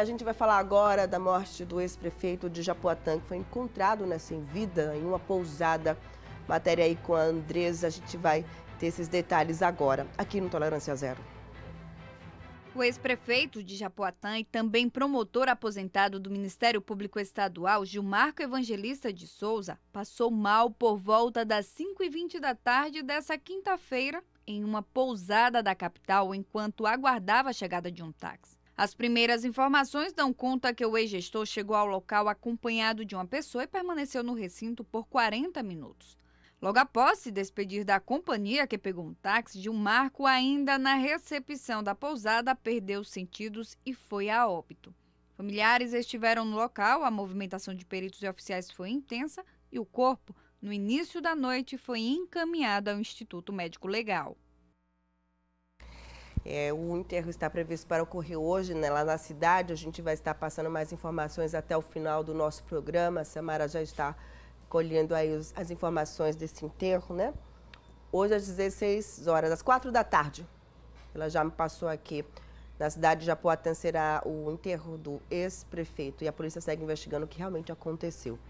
A gente vai falar agora da morte do ex-prefeito de Japuatã, que foi encontrado né, sem vida em uma pousada. Matéria aí com a Andresa, a gente vai ter esses detalhes agora, aqui no Tolerância Zero. O ex-prefeito de Japoatã e também promotor aposentado do Ministério Público Estadual, Gilmarco Evangelista de Souza, passou mal por volta das 5h20 da tarde dessa quinta-feira em uma pousada da capital enquanto aguardava a chegada de um táxi. As primeiras informações dão conta que o ex-gestor chegou ao local acompanhado de uma pessoa e permaneceu no recinto por 40 minutos. Logo após se despedir da companhia que pegou um táxi de um marco, ainda na recepção da pousada, perdeu os sentidos e foi a óbito. Familiares estiveram no local, a movimentação de peritos e oficiais foi intensa e o corpo, no início da noite, foi encaminhado ao Instituto Médico Legal. É, o enterro está previsto para ocorrer hoje, né, lá na cidade. A gente vai estar passando mais informações até o final do nosso programa. A Samara já está colhendo aí os, as informações desse enterro, né? Hoje às 16 horas, às 4 da tarde. Ela já me passou aqui. Na cidade de Japoatã será o enterro do ex-prefeito e a polícia segue investigando o que realmente aconteceu.